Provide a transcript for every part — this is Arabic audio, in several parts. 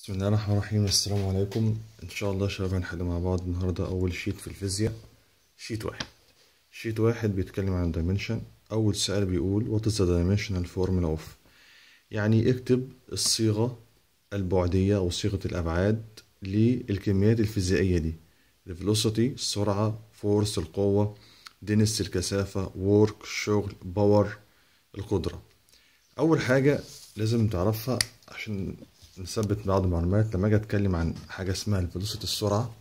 بسم الله الرحمن الرحيم السلام عليكم ان شاء الله شباب هنحل مع بعض النهارده اول شيت في الفيزياء شيت واحد شيت واحد بيتكلم عن دايمنشن اول سؤال بيقول وات از ذا dimensional فورمولا اوف يعني اكتب الصيغه البعديه او صيغه الابعاد للكميات الفيزيائيه دي الفيلوسيتي السرعه فورس القوه دينس الكثافه ورك شغل باور القدره اول حاجه لازم تعرفها عشان نثبت بعض المعلومات لما اجي اتكلم عن حاجه اسمها فلوسة السرعه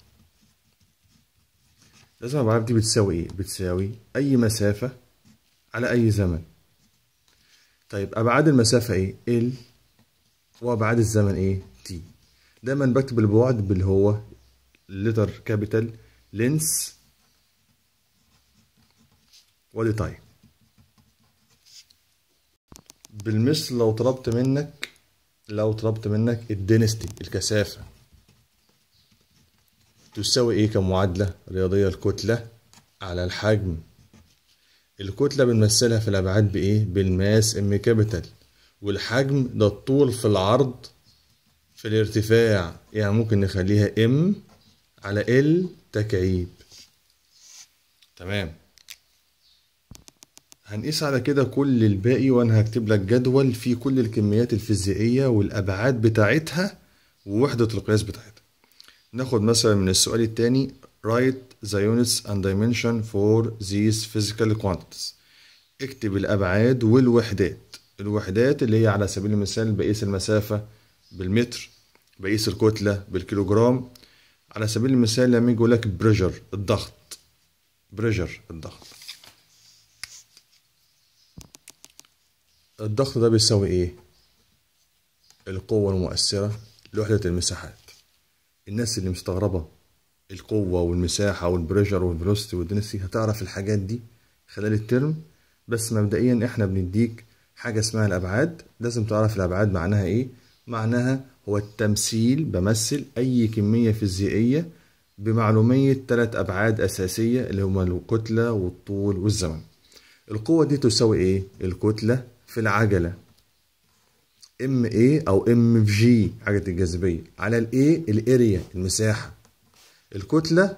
لازم ابقى عارف دي بتساوي ايه بتساوي اي مسافه على اي زمن طيب ابعاد المسافه ايه ال وابعاد الزمن ايه تي دايما بكتب البعد باللي هو لتر كابيتال لينس ودي تايم بالمثل لو طلبت منك لو طلبت منك الدينستي الكثافة تساوي ايه كمعادلة رياضية الكتلة على الحجم الكتلة بنمثلها في الأبعاد بإيه؟ بالماس إم كابيتال والحجم ده الطول في العرض في الارتفاع يعني ممكن نخليها إم على ال تكعيب تمام هنقيس على كده كل الباقي وانا هكتب لك جدول في كل الكميات الفيزيائية والابعاد بتاعتها ووحدة القياس بتاعتها ناخد مثلا من السؤال التاني write the units and dimension for these physical quantities اكتب الابعاد والوحدات الوحدات اللي هي على سبيل المثال بقيس المسافة بالمتر بقيس الكتلة بالكيلوجرام على سبيل المثال لما يقول لك بريجر الضغط بريجر الضغط الضغط ده بيساوي ايه القوة المؤثرة لوحدة المساحات الناس اللي مستغربة القوة والمساحة والبريشر والفيلوسيتي والدنسي هتعرف الحاجات دي خلال الترم بس مبدئيا احنا بنديك حاجة اسمها الأبعاد لازم تعرف الأبعاد معناها ايه معناها هو التمثيل بمثل أي كمية فيزيائية بمعلومية ثلاث أبعاد أساسية اللي هما الكتلة والطول والزمن القوة دي تساوي ايه الكتلة في العجلة ام اي او ام في جي حاجة الجاذبية على الاي الاريا المساحة الكتلة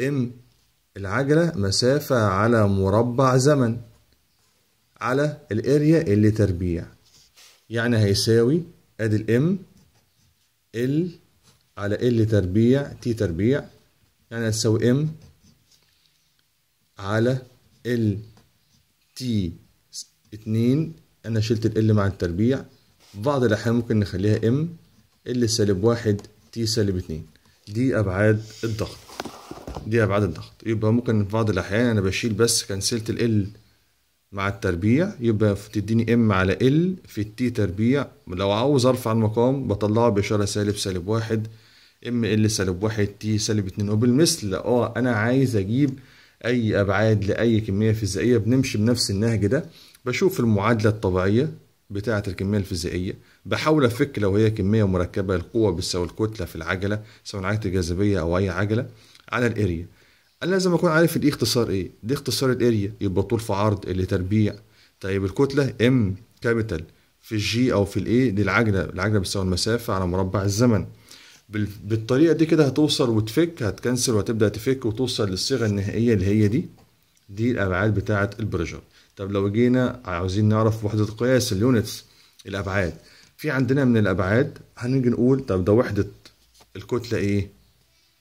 ام العجلة مسافة على مربع زمن على الاريا اللي تربيع يعني هيساوي ادي الام ال على ال تربيع تي تربيع يعني هتساوي ام على ال تي اتنين انا شلت ال مع التربيع بعض الاحيان ممكن نخليها ام ال سالب واحد تي سالب اتنين دي ابعاد الضغط دي ابعاد الضغط يبقى ممكن في بعض الاحيان انا بشيل بس كنسلت ال ال مع التربيع يبقى تديني ام على ال في التي تربيع لو عاوز ارفع المقام بطلعه باشاره سالب سالب واحد ام ال سالب واحد تي سالب اتنين وبالمثل اه انا عايز اجيب اي ابعاد لاي كميه فيزيائيه بنمشي بنفس النهج ده بشوف المعادلة الطبيعية بتاعة الكمية الفيزيائية بحاول أفك لو هي كمية مركبة القوة بتساوي الكتلة في العجلة سواء عجلة الجاذبية أو أي عجلة على الاريا أنا لازم أكون عارف الإيه اختصار إيه دي اختصار الاريا يبقى طول في عرض اللي تربيع طيب الكتلة ام كابيتال في الجي أو في الاي دي العجلة العجلة بتساوي المسافة على مربع الزمن بالطريقة دي كده هتوصل وتفك هتكنسل وهتبدأ تفك وتوصل للصيغة النهائية اللي هي دي دي الأبعاد بتاعة البرجر طب لو جينا عاوزين نعرف وحدة قياس اليونتس الأبعاد في عندنا من الأبعاد هنيجي نقول طب ده وحدة الكتلة إيه؟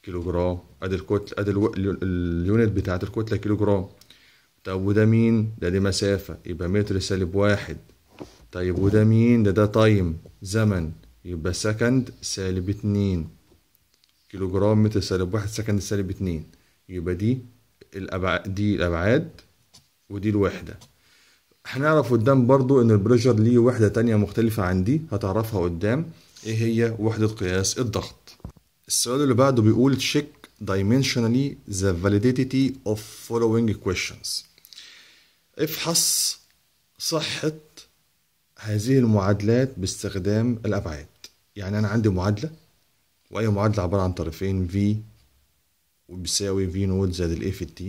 كيلو جرام أدي الكتلة أدي الو... اليونت بتاعة الكتلة كيلو جرام طب وده مين؟ ده دي مسافة يبقى متر سالب واحد طيب وده مين؟ ده ده تايم زمن يبقى سكند سالب اتنين كيلو جرام متر سالب واحد سكند سالب اتنين يبقى دي الأبعاد دي الأبعاد ودي الوحده هنعرف قدام برضو ان البريشر ليه وحده تانية مختلفه عن دي هتعرفها قدام ايه هي وحده قياس الضغط السؤال اللي بعده بيقول تشيك dimensionally the validity of following questions افحص صحة هذه المعادلات باستخدام الأبعاد يعني أنا عندي معادلة وأي معادلة عبارة عن طرفين V وبيساوي V نود زائد ال A في T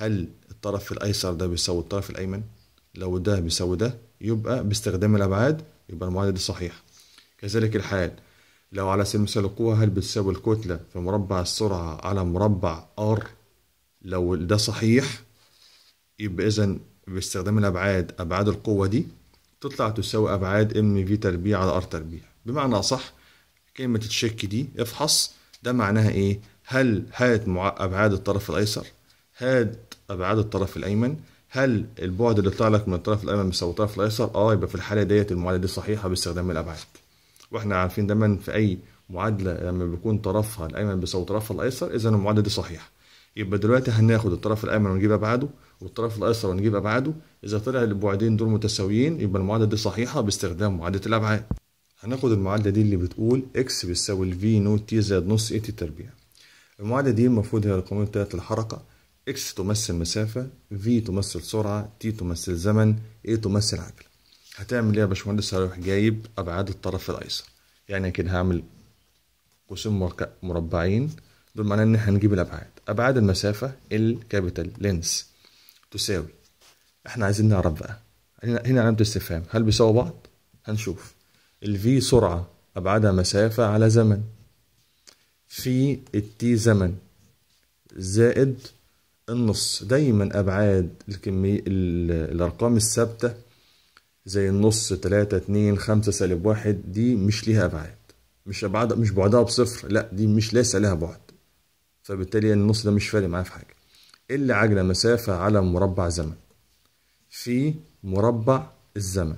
هل الطرف الايسر ده بيساوي الطرف الايمن لو ده بيساوي ده يبقى باستخدام الابعاد يبقى المعادله دي صحيحه كذلك الحال لو على سبيل المثال القوة هل بتساوي الكتلة في مربع السرعة على مربع R لو ده صحيح يبقى إذا باستخدام الأبعاد أبعاد القوة دي تطلع تساوي أبعاد ام في تربيع على ار تربيع بمعنى أصح كلمة تشيك دي افحص ده معناها إيه؟ هل هات أبعاد الطرف الأيسر هات ابعاد الطرف الايمن هل البعد اللي طلع لك من الطرف الايمن مساوي الطرف الايسر اه يبقى في الحاله ديت المعادله دي صحيحه باستخدام الابعاد واحنا عارفين دايما في اي معادله لما بيكون طرفها الايمن بيساوي طرفها الايسر اذا المعادله دي صحيحه يبقى دلوقتي هناخد الطرف الايمن ونجيب ابعاده والطرف الايسر ونجيب ابعاده اذا طلع البعدين دول متساويين يبقى المعادله دي صحيحه باستخدام معادله الابعاد هناخد المعادله دي اللي بتقول اكس بتساوي الفي نوت تي زائد نص اي تي تربيع المعادله دي المفروض هي رقمين ثلاثه الحركه اكس تمثل مسافة في تمثل سرعة تي تمثل زمن اي تمثل عجلة هتعمل ايه يا باشمهندس هروح جايب ابعاد الطرف الايسر يعني كده هعمل قوسين مربعين دول معناه ان احنا هنجيب الابعاد ابعاد المسافة الكابيتال لينس تساوي احنا عايزين نعرف بقى هنا علامة استفهام هل بيساووا بعض هنشوف الفي سرعة ابعادها مسافة على زمن في التي زمن زائد النص دايما أبعاد الكمية الأرقام الثابتة زي النص تلاتة اتنين خمسة سالب واحد دي مش ليها أبعاد مش أبعاد مش بعدها بصفر لا دي مش ليس لها بعد فبالتالي يعني النص ده مش فارق معايا في حاجة إلا عجلة مسافة على مربع زمن في مربع الزمن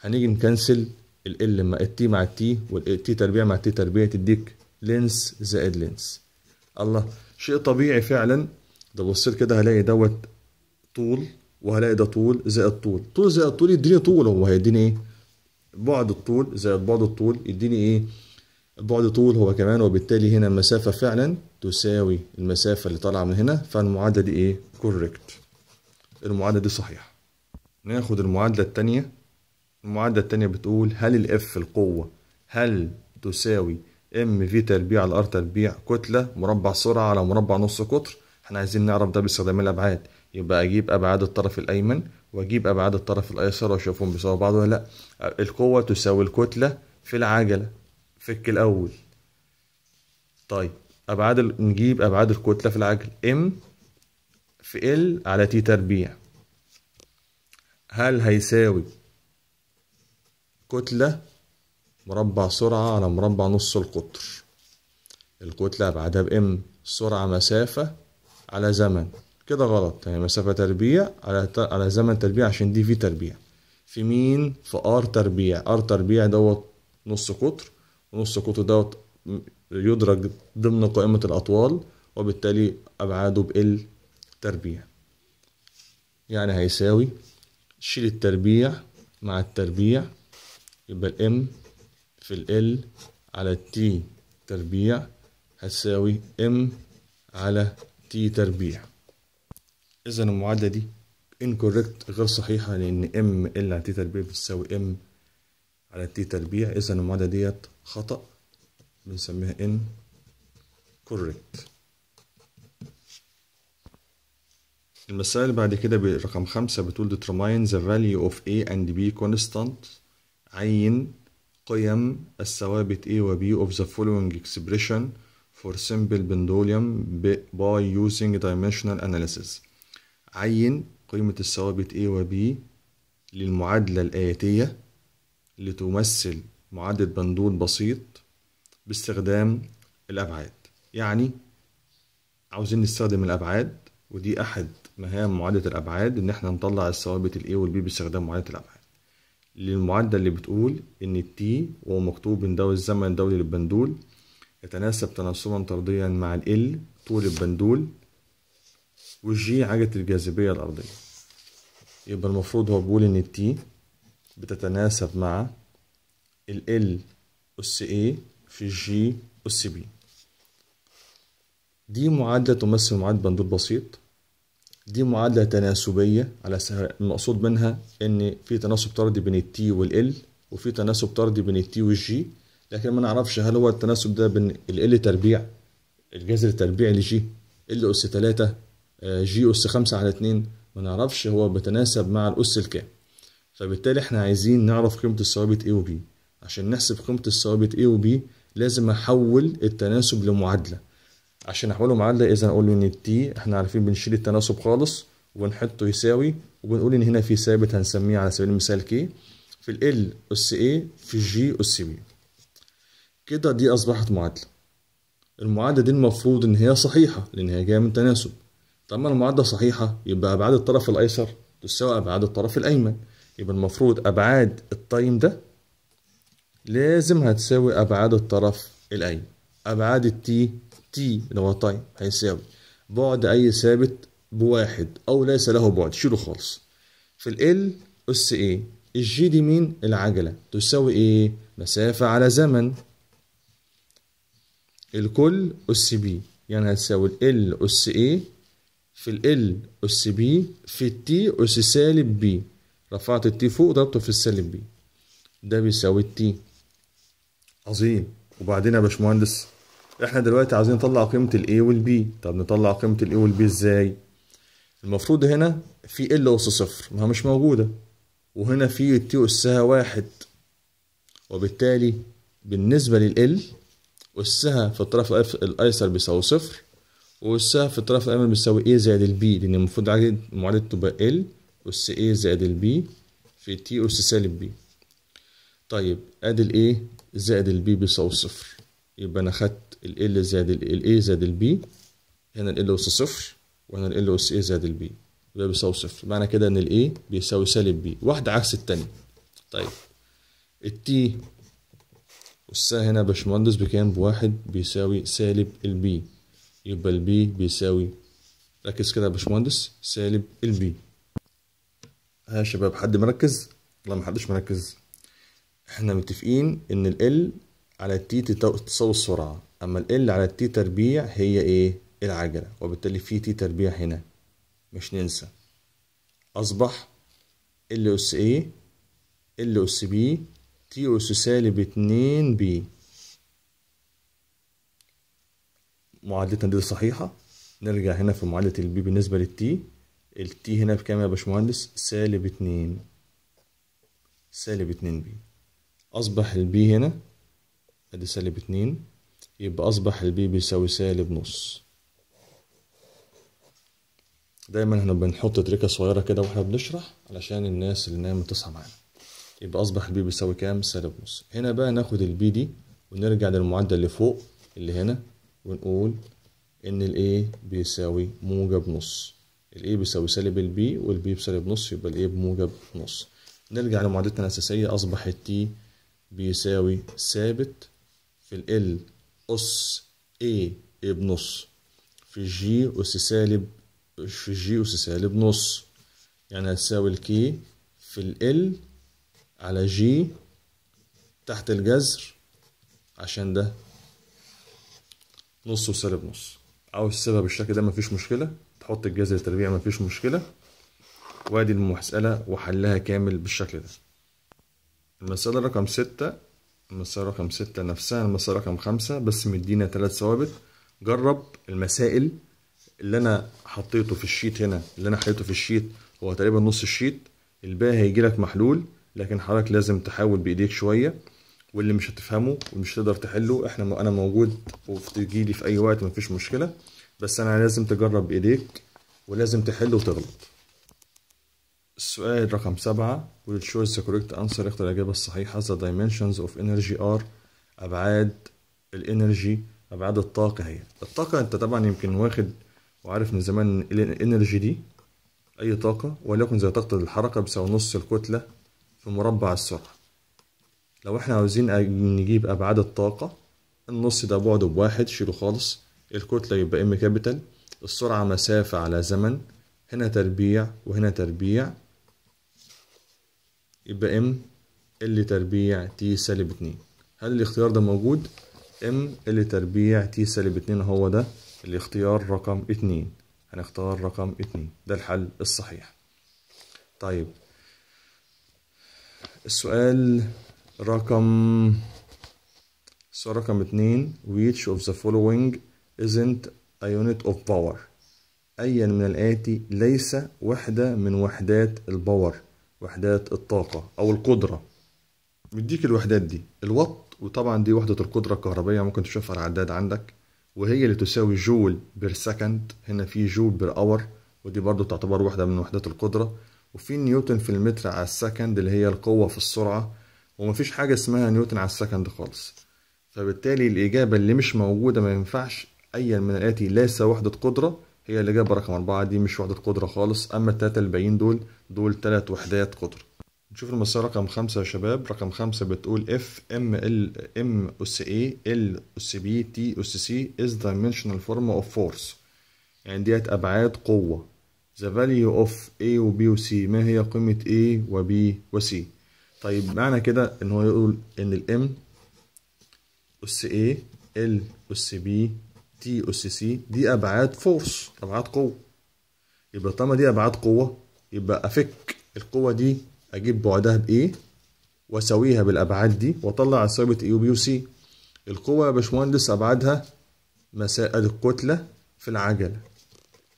هنيجي نكنسل ال مع التي مع التي والتي تربيع مع التي تربيع تديك لينس زائد لينس الله شيء طبيعي فعلا ده بصيت كده هلاقي دوت طول وهلاقي ده طول زائد طول طول زائد طول يديني طول هو هيديني ايه بعد الطول زائد بعد الطول يديني ايه بعد طول هو كمان وبالتالي هنا المسافة فعلا تساوي المسافة اللي طالعة من هنا فالمعادلة دي ايه كوريكت المعادلة دي صحيحة ناخد المعادلة التانية المعادلة التانية بتقول هل الاف القوة هل تساوي ام في تربيع على ار تربيع كتلة مربع سرعة على مربع نص قطر احنا عايزين نعرف ده باستخدام إيه الابعاد يبقى اجيب ابعاد الطرف الايمن واجيب ابعاد الطرف الايسر واشوفهم بيساوي بعض ولا لا القوة تساوي الكتلة في العجلة فك الاول طيب ابعاد ال... نجيب ابعاد الكتلة في العجل ام في ال على تي تربيع هل هيساوي كتلة مربع سرعة على مربع نص القطر الكتلة أبعادها بإم سرعة مسافة على زمن كده غلط يعني مسافة تربيع على على زمن تربيع عشان دي في تربيع في مين في ار تربيع ار تربيع دوت نص قطر ونص قطر دوت يدرج ضمن قائمة الأطوال وبالتالي أبعاده بال تربيع يعني هيساوي شيل التربيع مع التربيع يبقى الام في ال على T تربيع هتساوي M على T تربيع إذا المعادلة دي incorrect غير صحيحة لأن M L على T تربيع بتساوي M على T تربيع إذا المعادلة ديت خطأ بنسميها in correct المسألة اللي بعد كده برقم خمسة بتقول determine the value of A and B constant عين قيم الثوابت A و B of the following expression for simple pendulum by using dimensional analysis عين قيمة الثوابت A و B للمعادلة الآتية لتمثل معادلة بندول بسيط باستخدام الأبعاد يعني عاوزين نستخدم الأبعاد ودي أحد مهام معادلة الأبعاد إن احنا نطلع الثوابت A و B باستخدام معادلة الأبعاد للمعدل اللي بتقول إن التي وهو مكتوب من دوري الزمن دولي للبندول يتناسب تناسبا طرديا مع ال طول البندول والجي عجلة الجاذبية الأرضية يبقى المفروض هو بيقول إن التي بتتناسب مع ال أس A في الجي أس B دي معادلة تمثل معادلة بندول بسيط دي معادلة تناسبية على سهر المقصود منها إن في تناسب طردي بين التي والال وفي تناسب طردي بين التي والجي لكن ما نعرفش هل هو التناسب ده بين ال تربيع الجذر التربيع لجي ال أس 3 آه، جي أس 5 على 2 ما نعرفش هو بيتناسب مع الأس الكام فبالتالي احنا عايزين نعرف قيمة الثوابت A و B عشان نحسب قيمة الثوابت A و B لازم أحول التناسب لمعادلة عشان نحوله معادلة إذا نقول إن التي إحنا عارفين بنشيل التناسب خالص ونحطه يساوي وبنقول إن هنا في ثابت هنسميه على سبيل المثال كي في ال أس A في الجي أس B كده دي أصبحت معادلة المعادلة دي المفروض إن هي صحيحة لأن هي جاية من تناسب طب ما المعادلة صحيحة يبقى أبعاد الطرف الأيسر تساوي أبعاد الطرف الأيمن يبقى المفروض أبعاد التايم ده لازم هتساوي أبعاد الطرف الأيمن أبعاد التي تي اللي هو تايم هيساوي بعد اي ثابت بواحد او ليس له بعد شيله خالص في ال اس ايه الجي دي مين العجله تساوي ايه مسافه على زمن الكل اس بي يعني هتساوي ال اس ايه في ال اس بي في التي اس سالب بي رفعت التي فوق ضربته في السالب بي ده بيساوي التي عظيم وبعدين يا باشمهندس احنا دلوقتي عايزين نطلع قيمه الاي B طب نطلع قيمه الاي B ازاي المفروض هنا في L اس صفر ما مش موجوده وهنا في T اسها واحد وبالتالي بالنسبه لل اسها في الطرف الايسر بيساوي صفر واسها في الطرف الايمن بيساوي A زائد B لان المفروض المعادله تبقى ال اس A زائد B في T اس سالب B طيب ادي A زائد B بيساوي صفر يبقى انا خدت ال ال زائد ال A زائد ال B هنا ال ال أس صفر وهنا ال ال أس A زائد ال B ده بيساوي صفر معنى كده ان ال A بيساوي سالب B واحدة عكس التانية طيب ال تي أسها هنا يا باشمهندس بكام بواحد بيساوي سالب البي يبقى البي بيساوي ركز كده يا باشمهندس سالب البي ها يا شباب حد مركز؟ لا محدش مركز احنا متفقين ان ال على التي تساوي السرعة أما ال على التي تربيع هي إيه العجلة وبالتالي في تي تربيع هنا مش ننسى أصبح ال أس إيه ال أس بي تي أس سالب اتنين بي معادلتنا دي صحيحة نرجع هنا في معادلة البي بالنسبة للتي التي هنا بكام يا باشمهندس سالب اتنين سالب اتنين بي أصبح البي هنا ادي سالب اتنين يبقى اصبح البي بيساوي سالب نص دايما احنا بنحط تريكه صغيره كده واحنا بنشرح علشان الناس اللي نايمه تصحى معانا يبقى اصبح البي بيساوي كام سالب نص هنا بقى ناخد البي دي ونرجع للمعدل اللي فوق اللي هنا ونقول ان الاي بيساوي موجب نص الاي بيساوي سالب البي والبي بسالب نص يبقى الاي بموجب نص نرجع لمعادلتنا الاساسيه اصبح التي بيساوي ثابت في ال أس A A بنص في G أس سالب في G أس سالب نص يعني هتساوي ال K في ال على جي تحت الجذر عشان ده نص وسالب نص عاوز تسيبها بالشكل ده مفيش مشكلة تحط الجذر التربيع مفيش مشكلة وادي المسألة وحلها كامل بالشكل ده المسألة رقم ستة مسار رقم ستة نفسها المسار رقم خمسة بس مدينا تلات ثوابت جرب المسائل اللي انا حطيته في الشيت هنا اللي انا حطيته في الشيت هو تقريبا نص الشيت الباقي هيجيلك محلول لكن حضرتك لازم تحاول بايديك شويه واللي مش هتفهمه ومش تقدر تحله احنا انا موجود وتجيلي في اي وقت مفيش مشكله بس انا لازم تجرب بايديك ولازم تحل وتغلط السؤال رقم سبعة will choose the correct answer اختر الإجابة الصحيحة the dimensions of energy are أبعاد الإنرجي أبعاد الطاقة هي الطاقة أنت طبعا يمكن واخد وعارف من زمان الإنرجي دي أي طاقة وليكن زي طاقة الحركة بيساوي نص الكتلة في مربع السرعة لو احنا عاوزين نجيب أبعاد الطاقة النص ده بعده بواحد شيله خالص الكتلة يبقى ام كابيتال السرعة مسافة على زمن هنا تربيع وهنا تربيع يبقى ام ال تربيع تي سالب اتنين هل الاختيار ده موجود ام ال تربيع تي سالب اتنين هو ده الاختيار رقم اتنين هنختار رقم اتنين ده الحل الصحيح طيب السؤال رقم السؤال رقم اتنين which of the following isn't a unit of power أيا من الآتي ليس وحدة من وحدات الباور وحدات الطاقة أو القدرة بيديك الوحدات دي الوط وطبعا دي وحدة القدرة الكهربية ممكن تشوفها على العداد عندك وهي اللي تساوي جول بير سكند هنا في جول بير اور ودي برضو تعتبر وحدة من وحدات القدرة وفي نيوتن في المتر على السكند اللي هي القوة في السرعة ومفيش حاجة اسمها نيوتن على السكند خالص فبالتالي الإجابة اللي مش موجودة ما ينفعش أيا من الآتي ليس وحدة قدرة هي اللي الإجابة رقم أربعة دي مش وحدة قدرة خالص أما التلاتة اللي باقيين دول دول تلات وحدات قدرة نشوف المسار رقم خمسة يا شباب رقم خمسة بتقول if m l m اس a l اس b t اس c is dimensional form of force يعني ديت أبعاد قوة the value of a و b و c ما هي قيمة a و b و c طيب معنى كده إن هو يقول إن ال m اس a l اس b تي أس سي دي أبعاد فورس أبعاد قوة يبقى طالما دي أبعاد قوة يبقى أفك القوة دي أجيب بعدها بإيه وأساويها بالأبعاد دي وأطلع على ثابت إي وبي وسي القوة يا باشمهندس أبعادها مسائل الكتلة في العجلة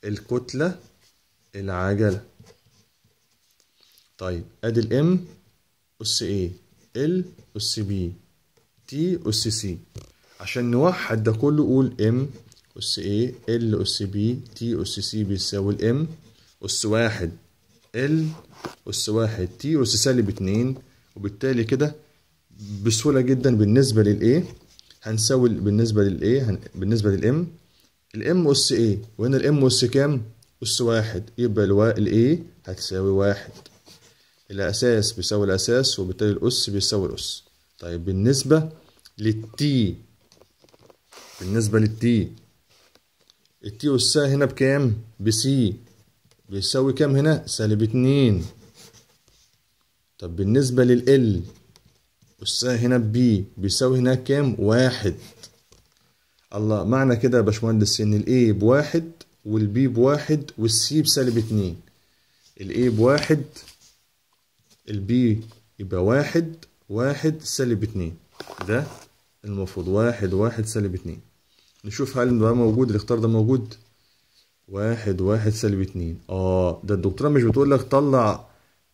الكتلة العجلة طيب أدي الإم أس إيه ال أس بي تي أس سي عشان نوحد ده كله قول ام اس اي ال اس بي تي اس سي بيساوي الام اس واحد ال اس واحد تي اس سالب اتنين وبالتالي كده بسهولة جدا بالنسبة للايه هنساوي بالنسبة للايه هن... بالنسبة للام الام اس ايه وهنا الام اس كام اس واحد يبقى الوا الايه هتساوي واحد الاساس بيساوي الاساس وبالتالي الاس بيساوي الاس طيب بالنسبة للتي بالنسبة للتي التي أس هنا بكام بسي بيساوي كام هنا سالب اتنين طب بالنسبة للال أس هنا ببي بيساوي هنا كام واحد الله معنى كده يا باشمهندس إن الاي بواحد والبي بواحد والسي بسالب اتنين الاي بواحد البي يبقى واحد واحد سالب اتنين ده المفروض واحد واحد سالب اتنين نشوف هل ده موجود الاختيار ده موجود واحد واحد سالب اتنين اه ده الدكتورة مش بتقول لك طلع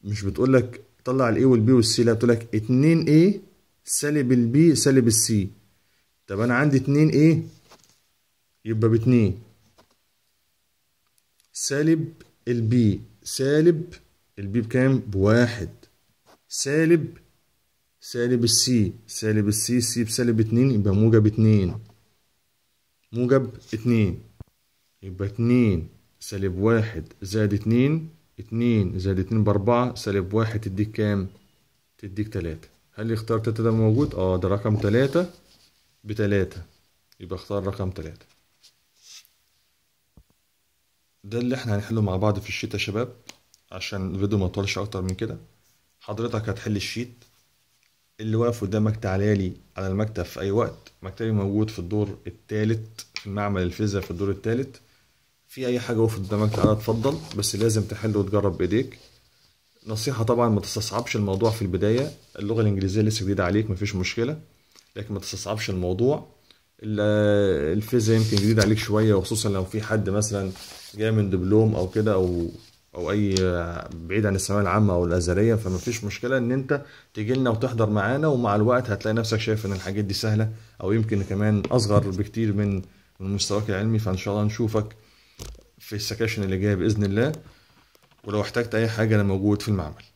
مش بتقول لك طلع الاي والبي والسي لا بتقول لك اتنين A سالب البي سالب السي طب انا عندي اتنين A يبقى باتنين سالب البي سالب البي بكام بواحد سالب سالب السي سالب السي سي بسالب اتنين يبقى موجب اتنين موجب اتنين يبقى اتنين سالب واحد زائد اتنين اتنين زائد اتنين بأربعة سالب واحد تديك كام؟ تديك تلاتة هل اختار تلاتة ده موجود؟ اه ده رقم تلاتة بتلاتة يبقى اختار رقم تلاتة ده اللي احنا هنحله مع بعض في الشيت يا شباب عشان الفيديو ما اكتر من كده حضرتك هتحل الشيت اللي واقف قدامك تعالى لي على المكتب في أي وقت مكتبي موجود في الدور التالت في معمل الفيزياء في الدور التالت في أي حاجة واقف قدامك تعالى اتفضل بس لازم تحل وتجرب بإيديك نصيحة طبعا ما تستصعبش الموضوع في البداية اللغة الإنجليزية لسه جديدة عليك مفيش مشكلة لكن ما تستصعبش الموضوع الفيزياء يمكن جديد عليك شوية وخصوصا لو في حد مثلا جاي من دبلوم أو كده أو او اي بعيد عن الثانويه العامه او الازليه فما فيش مشكله ان انت تيجي لنا وتحضر معانا ومع الوقت هتلاقي نفسك شايف ان الحاجات دي سهله او يمكن كمان اصغر بكتير من من مستواك العلمي فان شاء الله نشوفك في السكاشن اللي جايه باذن الله ولو احتجت اي حاجه انا موجود في المعمل